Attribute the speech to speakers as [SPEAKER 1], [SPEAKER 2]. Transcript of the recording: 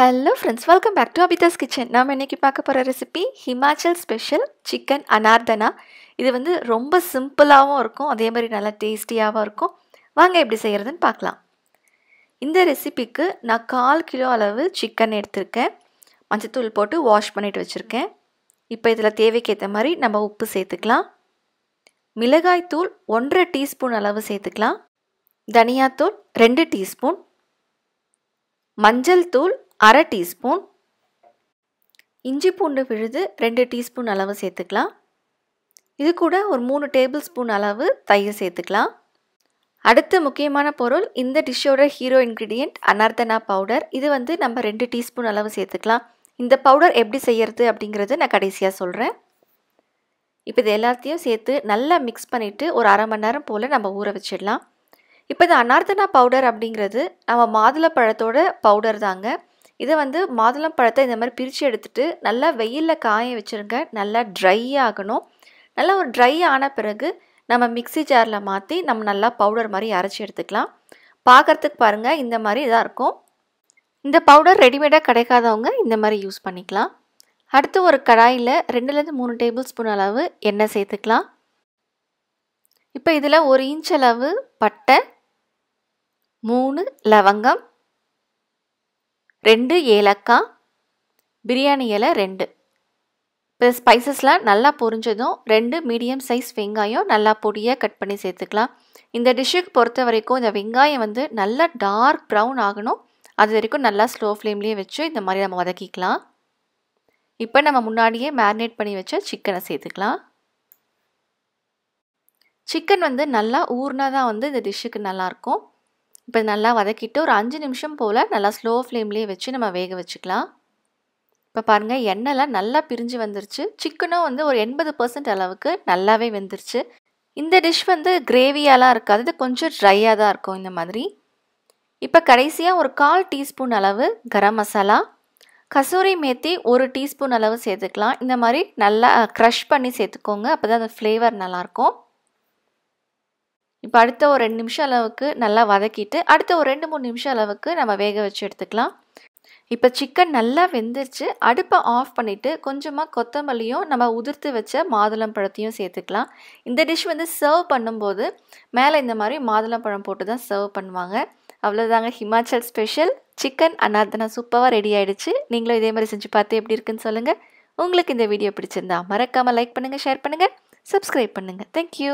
[SPEAKER 1] hello friends welcome back to Abitha's kitchen நாம் இன்றைக்கி பார்க்க போகிற recipe Himachal special chicken anardana இது வந்து ரொம்ப சிம்பிளாகவும் இருக்கும் அதே மாதிரி நல்லா டேஸ்டியாகவும் இருக்கும் வாங்க எப்படி செய்கிறதுன்னு பார்க்கலாம் இந்த ரெசிபிக்கு நான் கால் கிலோ அளவு சிக்கன் எடுத்திருக்கேன் மஞ்சத்தூள் போட்டு வாஷ் பண்ணிட்டு வச்சுருக்கேன் இப்போ இதில் தேவைக்கேற்ற மாதிரி நம்ம உப்பு சேர்த்துக்கலாம் மிளகாய்த்தூள் ஒன்றரை டீஸ்பூன் அளவு சேர்த்துக்கலாம் தனியாத்தூள் ரெண்டு டீஸ்பூன் மஞ்சள் தூள் அரை டீஸ்பூன் இஞ்சி பூண்டு விழுது ரெண்டு டீஸ்பூன் அளவு சேர்த்துக்கலாம் இது கூட ஒரு மூணு டேபிள் ஸ்பூன் அளவு தயிர் சேர்த்துக்கலாம் அடுத்த முக்கியமான பொருள் இந்த டிஷ்ஷோட ஹீரோ இன்க்ரீடியண்ட் அனர்தனா பவுடர் இது வந்து நம்ம ரெண்டு டீஸ்பூன் அளவு சேர்த்துக்கலாம் இந்த பவுடர் எப்படி செய்யறது அப்படிங்கிறது நான் கடைசியாக சொல்கிறேன் இப்போ இது எல்லாத்தையும் சேர்த்து நல்லா மிக்ஸ் பண்ணிவிட்டு ஒரு அரை மணி நேரம் போல் நம்ம ஊற வச்சிடலாம் இப்போ இந்த அனார்த்தனா பவுடர் அப்படிங்கிறது நம்ம மாதுளை பழத்தோட பவுடர் தாங்க இதை வந்து மாதுளம் பழத்தை இந்த மாதிரி பிரித்து எடுத்துகிட்டு நல்லா வெயிலில் காய வச்சுருங்க நல்லா ட்ரை ஆகணும் நல்லா ஒரு ட்ரை ஆன பிறகு நம்ம மிக்சி ஜாரில் மாற்றி நம்ம நல்லா பவுடர் மாதிரி அரைச்சி எடுத்துக்கலாம் பார்க்குறதுக்கு பாருங்கள் இந்த மாதிரி இதாக இருக்கும் இந்த பவுடர் ரெடிமேடாக கிடைக்காதவங்க இந்த மாதிரி யூஸ் பண்ணிக்கலாம் அடுத்து ஒரு கடாயில் ரெண்டுலேருந்து மூணு டேபிள் ஸ்பூன் அளவு எண்ணெய் சேர்த்துக்கலாம் இப்போ இதில் ஒரு இன்ச் அளவு பட்டை மூணு லவங்கம் ரெண்டு ஏலக்காய் பிரியாணி இலை ரெண்டு இப்போ ஸ்பைசஸ்லாம் நல்லா பொரிஞ்சதும் ரெண்டு மீடியம் சைஸ் வெங்காயம் நல்லா பொடியாக கட் பண்ணி சேர்த்துக்கலாம் இந்த டிஷ்ஷுக்கு பொறுத்த வரைக்கும் இந்த வெங்காயம் வந்து நல்லா டார்க் ப்ரௌன் ஆகணும் அது வரைக்கும் நல்லா ஸ்லோ ஃப்ளேம்லேயே வச்சு இந்த மாதிரி நம்ம வதக்கிக்கலாம் இப்போ நம்ம முன்னாடியே மேரினேட் பண்ணி வச்ச சிக்கனை சேர்த்துக்கலாம் சிக்கன் வந்து நல்லா ஊர்னா தான் வந்து இந்த டிஷ்ஷுக்கு நல்லாயிருக்கும் இப்போ நல்லா வதக்கிட்டு ஒரு அஞ்சு நிமிஷம் போல் நல்லா ஸ்லோ ஃப்ளேம்லேயே வச்சு நம்ம வேக வச்சுக்கலாம் இப்போ பாருங்கள் எண்ணெய்லாம் நல்லா பிரிஞ்சு வந்துருச்சு சிக்கனும் வந்து ஒரு எண்பது பர்சன்ட் அளவுக்கு நல்லாவே வெந்துருச்சு இந்த டிஷ் வந்து கிரேவியாலாம் இருக்காது இது கொஞ்சம் ட்ரையாக தான் இருக்கும் இந்த மாதிரி இப்போ கடைசியாக ஒரு கால் டீஸ்பூன் அளவு கரம் மசாலா கசூரி மேத்தி ஒரு டீஸ்பூன் அளவு சேர்த்துக்கலாம் இந்த மாதிரி நல்லா க்ரஷ் பண்ணி சேர்த்துக்கோங்க அப்போ தான் அந்த ஃப்ளேவர் நல்லாயிருக்கும் இப்போ அடுத்த ஒரு ரெண்டு நிமிஷம் அளவுக்கு நல்லா வதக்கிட்டு அடுத்த ஒரு ரெண்டு மூணு நிமிஷம் அளவுக்கு நம்ம வேக வச்சு எடுத்துக்கலாம் இப்போ சிக்கன் நல்லா வெந்துருச்சு அடுப்பை ஆஃப் பண்ணிவிட்டு கொஞ்சமாக கொத்தமல்லியும் நம்ம உதிர்த்து வச்ச மாதுளம் பழத்தையும் சேர்த்துக்கலாம் இந்த டிஷ் வந்து சர்வ் பண்ணும்போது மேலே இந்த மாதிரி மாதுளம் பழம் போட்டு தான் சர்வ் பண்ணுவாங்க அவ்வளோதாங்க ஹிமாச்சல் ஸ்பெஷல் சிக்கன் அனாத்தனா சூப்பராக ரெடி ஆகிடுச்சு நீங்களும் இதே மாதிரி செஞ்சு பார்த்து எப்படி இருக்குன்னு சொல்லுங்கள் உங்களுக்கு இந்த வீடியோ பிடிச்சிருந்தா மறக்காமல் லைக் பண்ணுங்கள் ஷேர் பண்ணுங்கள் சப்ஸ்கிரைப் பண்ணுங்கள் தேங்க்யூ